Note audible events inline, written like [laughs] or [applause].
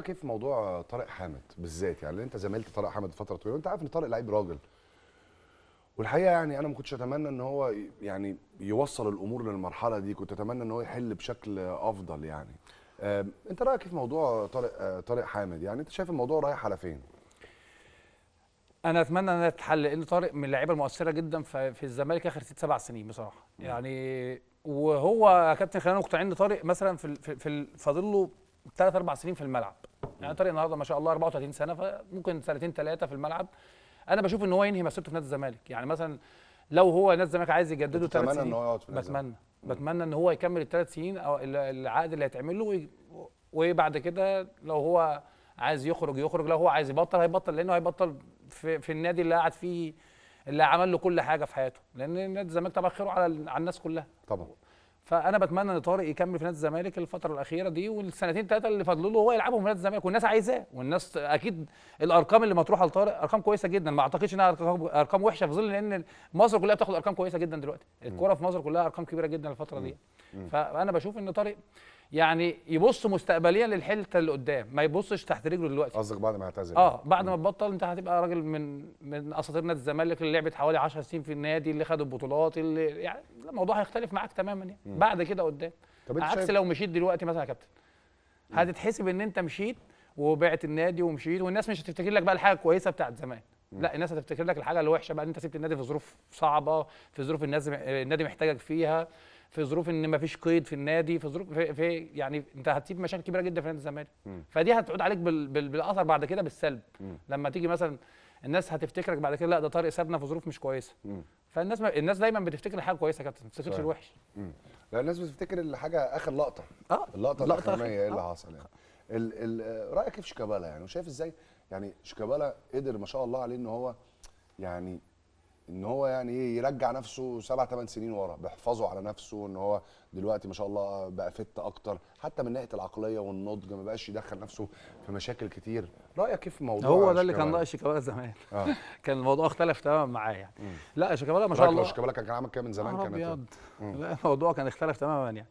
رايك ايه في موضوع طارق حامد بالذات يعني انت زميلت طارق حامد فتره طويله انت عارف ان طارق لعيب راجل والحقيقه يعني انا ما كنتش اتمنى ان هو يعني يوصل الامور للمرحله دي كنت اتمنى ان هو يحل بشكل افضل يعني انت رايك في موضوع طارق آه، طارق حامد يعني انت شايف الموضوع رايح على فين انا اتمنى انها تتحل لان طارق من اللعيبه المؤثره جدا في الزمالك اخر ست سبع سنين بصراحه يعني وهو يا كابتن خلينا مقتنعين ان طارق مثلا في في فاضل له ثلاث اربع سنين في الملعب يعني طارق النهارده ما شاء الله 34 سنه فممكن سنتين ثلاثه في الملعب انا بشوف ان هو ينهي مسيرته في نادي الزمالك يعني مثلا لو هو نادي الزمالك عايز يجدده ثلاث سنين ان هو يقعد في بتمنى بتمنى ان هو يكمل الثلاث سنين او العقد اللي هيتعمل له وبعد كده لو هو عايز يخرج يخرج لو هو عايز يبطل هيبطل لانه هيبطل في, في النادي اللي قاعد فيه اللي عمل له كل حاجه في حياته لان نادي الزمالك طبعا خيره على على الناس كلها طبعا فانا بتمنى ان طارق يكمل في نادي الزمالك الفتره الاخيره دي والسنتين ثلاثه اللي فاضلوا له هو يلعبهم في نادي الزمالك والناس عايزاه والناس اكيد الارقام اللي مطروحه لطارق ارقام كويسه جدا ما اعتقدش انها ارقام وحشه في ظل ان مصر كلها بتاخد ارقام كويسه جدا دلوقتي الكوره في مصر كلها ارقام كبيره جدا الفتره دي فانا بشوف ان طارق يعني يبص مستقبليا للحته اللي قدام ما يبصش تحت رجله دلوقتي قصدك بعد ما يعتزل اه بعد ما تبطل انت هتبقى راجل من من اساطير نادي الزمالك اللي لعبت حوالي 10 سنين في النادي اللي خد البطولات اللي يعني الموضوع هيختلف معاك تماما يعني مم. بعد كده قدام طب عكس شايف... لو مشيت دلوقتي مثلا يا كابتن هتتحسب ان انت مشيت وبعت النادي ومشيت والناس مش هتفتكر لك بقى الحاجه الكويسه بتاعت زمان لا الناس هتفتكر لك الحاجه الوحشه بقى ان انت سبت النادي في ظروف صعبه في ظروف الناس النادي محتاجك فيها في ظروف ان ما فيش قيد في النادي في ظروف في, في يعني انت هتسيب مشاكل كبيره جدا في نادي الزمالك فدي هتعود عليك بال بال بالاثر بعد كده بالسلب م. لما تيجي مثلا الناس هتفتكرك بعد كده لا ده طارق سابنا في ظروف مش كويسه م. فالناس ما... الناس دايما بتفتكر الحاجه كويسه يا كابتن ما بتفتكرش الوحش لا الناس بتفتكر الحاجه اخر لقطه اه اللقطه الاخرانيه ايه اللي آه. حصل يعني ال ال آه، رايك إيه في شيكابالا يعني وشايف ازاي يعني شيكابالا قدر ما شاء الله عليه ان هو يعني ان هو يعني ايه يرجع نفسه سبع ثمان سنين ورا بيحفظه على نفسه ان هو دلوقتي ما شاء الله بقى فت اكتر حتى من ناحيه العقليه والنضج ما بقاش يدخل نفسه في مشاكل كتير رايك ايه في الموضوع هو ده اللي كان راي شيكابالا زمان آه. [laughs] كان الموضوع اختلف تماما معاه يعني مم. لا شيكابالا ما شاء الله شيكابالا كان عامل كده من زمان كانت لا [laughs] الموضوع كان اختلف تماما يعني